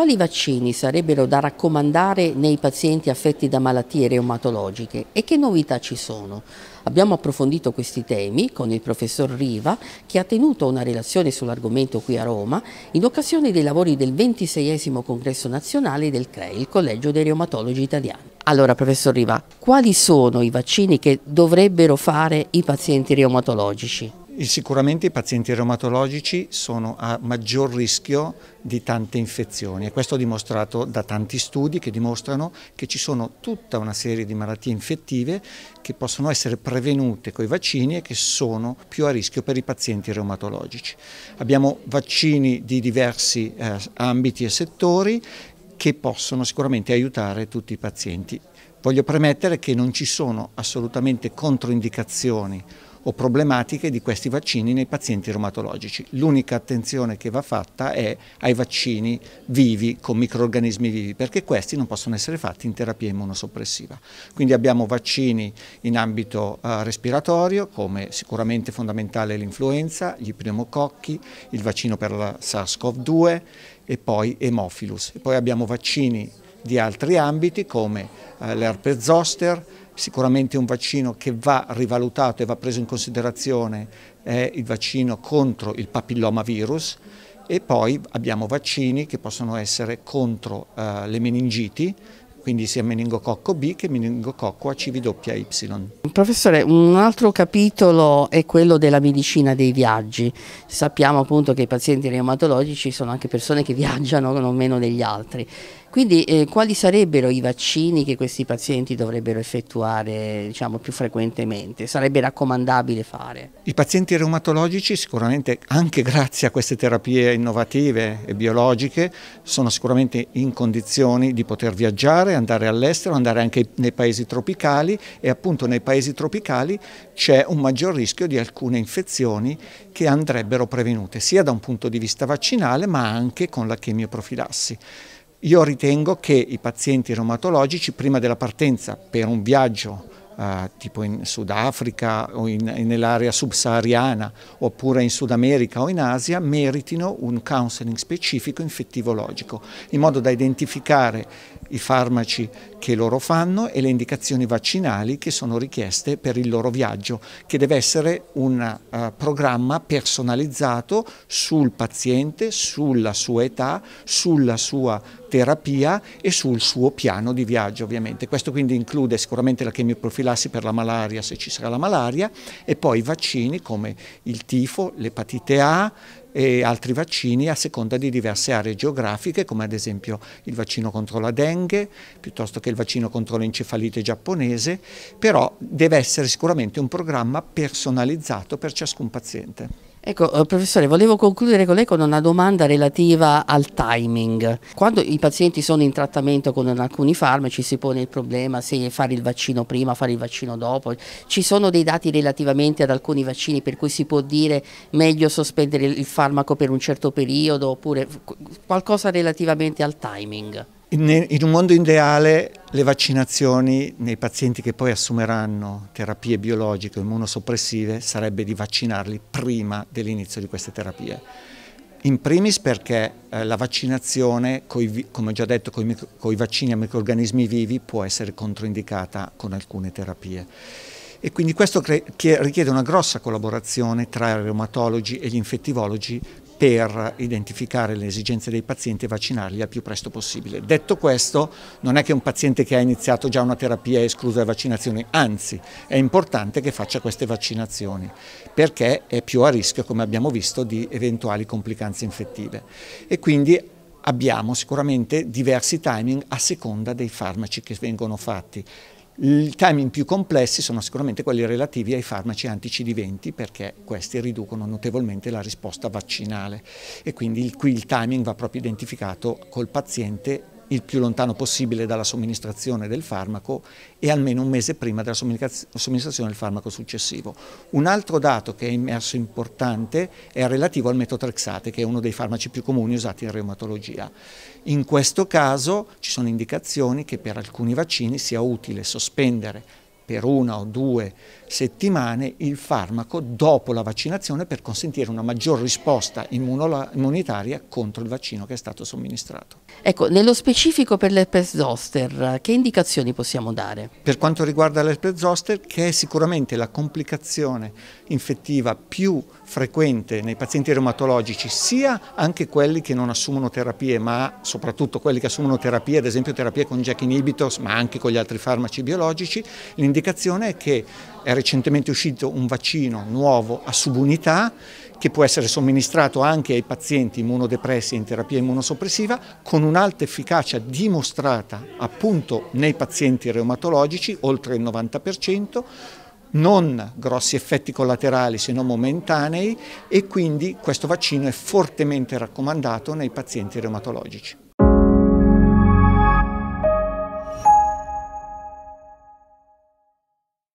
Quali vaccini sarebbero da raccomandare nei pazienti affetti da malattie reumatologiche e che novità ci sono? Abbiamo approfondito questi temi con il professor Riva che ha tenuto una relazione sull'argomento qui a Roma in occasione dei lavori del 26 congresso nazionale del CREI, il Collegio dei Reumatologi Italiani. Allora, professor Riva, quali sono i vaccini che dovrebbero fare i pazienti reumatologici? Sicuramente i pazienti reumatologici sono a maggior rischio di tante infezioni e questo è dimostrato da tanti studi che dimostrano che ci sono tutta una serie di malattie infettive che possono essere prevenute con i vaccini e che sono più a rischio per i pazienti reumatologici. Abbiamo vaccini di diversi eh, ambiti e settori che possono sicuramente aiutare tutti i pazienti. Voglio premettere che non ci sono assolutamente controindicazioni o problematiche di questi vaccini nei pazienti reumatologici. L'unica attenzione che va fatta è ai vaccini vivi, con microorganismi vivi, perché questi non possono essere fatti in terapia immunosoppressiva. Quindi abbiamo vaccini in ambito eh, respiratorio, come sicuramente fondamentale l'influenza, gli pneumococchi, il vaccino per la SARS-CoV-2 e poi Hemophilus. E poi abbiamo vaccini di altri ambiti come eh, l'herpes zoster, Sicuramente un vaccino che va rivalutato e va preso in considerazione è il vaccino contro il papillomavirus e poi abbiamo vaccini che possono essere contro eh, le meningiti, quindi sia meningococco B che meningococco ACVY. Professore, un altro capitolo è quello della medicina dei viaggi. Sappiamo appunto che i pazienti reumatologici sono anche persone che viaggiano non meno degli altri. Quindi eh, quali sarebbero i vaccini che questi pazienti dovrebbero effettuare diciamo, più frequentemente? Sarebbe raccomandabile fare? I pazienti reumatologici sicuramente anche grazie a queste terapie innovative e biologiche sono sicuramente in condizioni di poter viaggiare, andare all'estero, andare anche nei paesi tropicali e appunto nei paesi tropicali c'è un maggior rischio di alcune infezioni che andrebbero prevenute sia da un punto di vista vaccinale ma anche con la chemioprofilassi. Io ritengo che i pazienti reumatologici prima della partenza per un viaggio eh, tipo in Sudafrica o nell'area subsahariana oppure in Sud America o in Asia meritino un counseling specifico infettivologico in modo da identificare i farmaci che loro fanno e le indicazioni vaccinali che sono richieste per il loro viaggio, che deve essere un uh, programma personalizzato sul paziente, sulla sua età, sulla sua terapia e sul suo piano di viaggio ovviamente. Questo quindi include sicuramente la chemioprofilassi per la malaria se ci sarà la malaria e poi i vaccini come il tifo, l'epatite A, e altri vaccini a seconda di diverse aree geografiche come ad esempio il vaccino contro la dengue piuttosto che il vaccino contro l'encefalite giapponese, però deve essere sicuramente un programma personalizzato per ciascun paziente. Ecco, eh, professore, volevo concludere con lei con una domanda relativa al timing. Quando i pazienti sono in trattamento con alcuni farmaci si pone il problema se fare il vaccino prima, fare il vaccino dopo. Ci sono dei dati relativamente ad alcuni vaccini per cui si può dire meglio sospendere il farmaco per un certo periodo oppure qualcosa relativamente al timing? In un mondo ideale le vaccinazioni nei pazienti che poi assumeranno terapie biologiche o immunosoppressive sarebbe di vaccinarli prima dell'inizio di queste terapie. In primis perché eh, la vaccinazione, coi, come ho già detto, con i vaccini a microorganismi vivi può essere controindicata con alcune terapie. E quindi questo richiede una grossa collaborazione tra i reumatologi e gli infettivologi per identificare le esigenze dei pazienti e vaccinarli al più presto possibile. Detto questo, non è che un paziente che ha iniziato già una terapia è escluso da vaccinazioni, anzi è importante che faccia queste vaccinazioni perché è più a rischio, come abbiamo visto, di eventuali complicanze infettive. E quindi abbiamo sicuramente diversi timing a seconda dei farmaci che vengono fatti. I timing più complessi sono sicuramente quelli relativi ai farmaci anti-CD20 perché questi riducono notevolmente la risposta vaccinale e quindi qui il timing va proprio identificato col paziente il più lontano possibile dalla somministrazione del farmaco e almeno un mese prima della somministrazione del farmaco successivo. Un altro dato che è emerso importante è relativo al metotrexate, che è uno dei farmaci più comuni usati in reumatologia. In questo caso ci sono indicazioni che per alcuni vaccini sia utile sospendere per una o due settimane il farmaco dopo la vaccinazione per consentire una maggior risposta immunitaria contro il vaccino che è stato somministrato. Ecco, nello specifico per l'herpes zoster, che indicazioni possiamo dare? Per quanto riguarda l'herpes zoster, che è sicuramente la complicazione infettiva più frequente nei pazienti reumatologici, sia anche quelli che non assumono terapie, ma soprattutto quelli che assumono terapie, ad esempio terapie con jack inhibitors, ma anche con gli altri farmaci biologici, l'indicazione è che è recentemente uscito un vaccino nuovo a subunità che può essere somministrato anche ai pazienti immunodepressi in terapia immunosoppressiva con un'alta efficacia dimostrata appunto nei pazienti reumatologici, oltre il 90%, non grossi effetti collaterali se non momentanei e quindi questo vaccino è fortemente raccomandato nei pazienti reumatologici.